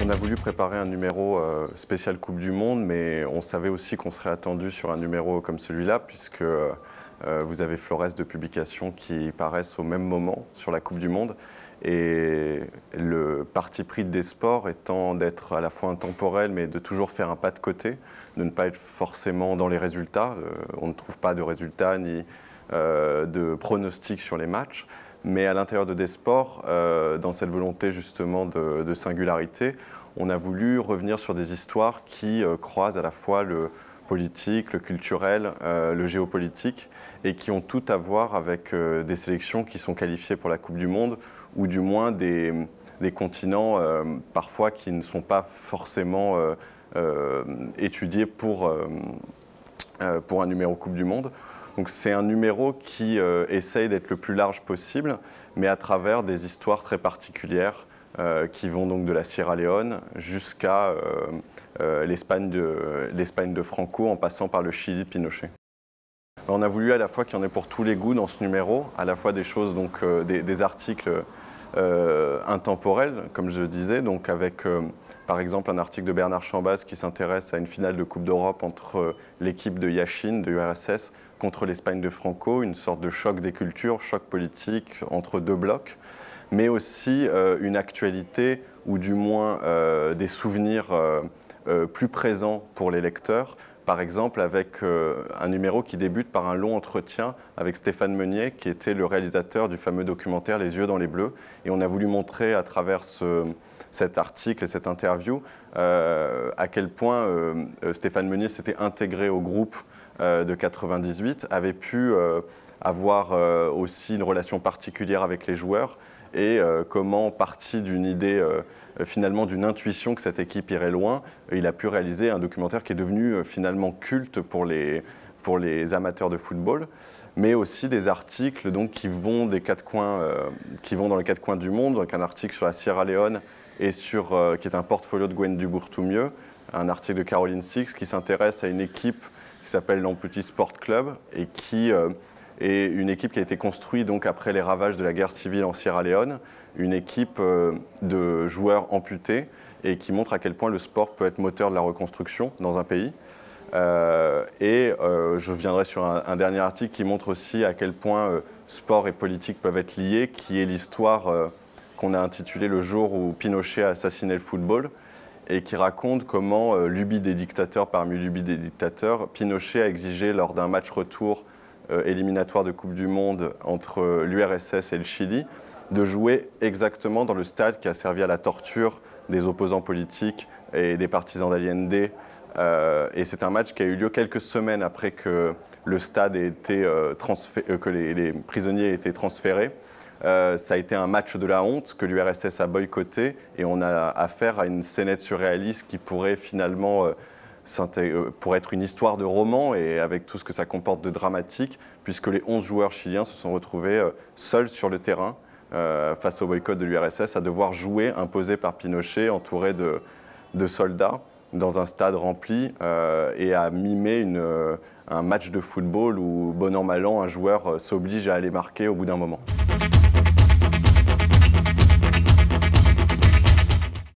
On a voulu préparer un numéro euh, spécial Coupe du Monde, mais on savait aussi qu'on serait attendu sur un numéro comme celui-là, puisque euh, euh, vous avez Flores de publications qui paraissent au même moment sur la Coupe du Monde. Et le parti pris des sports étant d'être à la fois intemporel, mais de toujours faire un pas de côté, de ne pas être forcément dans les résultats. on ne trouve pas de résultats ni, euh, de pronostics sur les matchs. Mais à l'intérieur de sports, euh, dans cette volonté justement de, singularité, on a voulu revenir sur des histoires qui euh, croisent à la fois le, politique, le culturel, le géopolitique, et qui ont tout à voir avec des sélections qui sont qualifiées pour la Coupe du Monde, ou du moins des, continents parfois qui ne sont pas forcément étudiés pour, pour un numéro Coupe du Monde. Donc c'est un numéro qui euh, essaye d'être le plus large possible, mais à travers des histoires très particulières euh, qui vont donc de la Sierra Leone jusqu'à euh, l'Espagne de, Franco en passant par le Chili Pinochet. On a voulu à la fois qu'il y en ait pour tous les goûts dans ce numéro, à la fois des choses, donc des articles euh, intemporel, comme je le disais, donc avec euh, par exemple un article de Bernard Chambas qui s'intéresse à une finale de Coupe d'Europe entre euh, l'équipe de Yachine, de l'URSS, contre l'Espagne de Franco, une sorte de choc des cultures, choc politique entre deux blocs, mais aussi une actualité ou du moins des souvenirs plus présents pour les lecteurs par exemple avec euh, un numéro qui débute par un long entretien avec Stéphane Meunier, qui était le réalisateur du fameux documentaire Les yeux dans les bleus. Et on a voulu montrer à travers cet article et cette interview euh, à quel point euh, Stéphane Meunier s'était intégré au groupe de 98, avait pu avoir aussi une relation particulière avec les joueurs et euh, comment, parti d'une idée, euh, finalement d'une intuition que cette équipe irait loin, il a pu réaliser un documentaire qui est devenu euh, finalement culte pour les, pour les amateurs de football, mais aussi des articles donc, qui, vont des quatre coins, qui vont dans les quatre coins du monde, donc un article sur la Sierra Leone et sur, qui est un portfolio de Gwen Dubourg tout mieux, un article de Caroline Six qui s'intéresse à une équipe qui s'appelle l'Amputi Sport Club et qui et une équipe qui a été construite donc après les ravages de la guerre civile en Sierra Leone, une équipe euh, de joueurs amputés et qui montre à quel point le sport peut être moteur de la reconstruction dans un pays. Euh, et euh, je viendrai sur un, dernier article qui montre aussi à quel point sport et politique peuvent être liés, qui est l'histoire qu'on a intitulée Le jour où Pinochet a assassiné le football, et qui raconte comment, lubie des dictateurs parmi l'ubi des dictateurs, Pinochet a exigé lors d'un match retour euh, éliminatoire de Coupe du Monde entre l'URSS et le Chili, de jouer exactement dans le stade qui a servi à la torture des opposants politiques et des partisans d'Allende. Euh, et c'est un match qui a eu lieu quelques semaines après que le stade ait été euh, euh, que les, les, prisonniers aient été transférés. ça a été un match de la honte que l'URSS a boycotté et on a affaire à une scénette surréaliste qui pourrait finalement euh, pour être une histoire de roman et avec tout ce que ça comporte de dramatique, puisque les 11 joueurs chiliens se sont retrouvés euh, seuls sur le terrain euh, face au boycott de l'URSS, à devoir jouer imposé par Pinochet, entouré de, soldats, dans un stade rempli et à mimer un match de football où, bon an, mal an, un joueur s'oblige à aller marquer au bout d'un moment.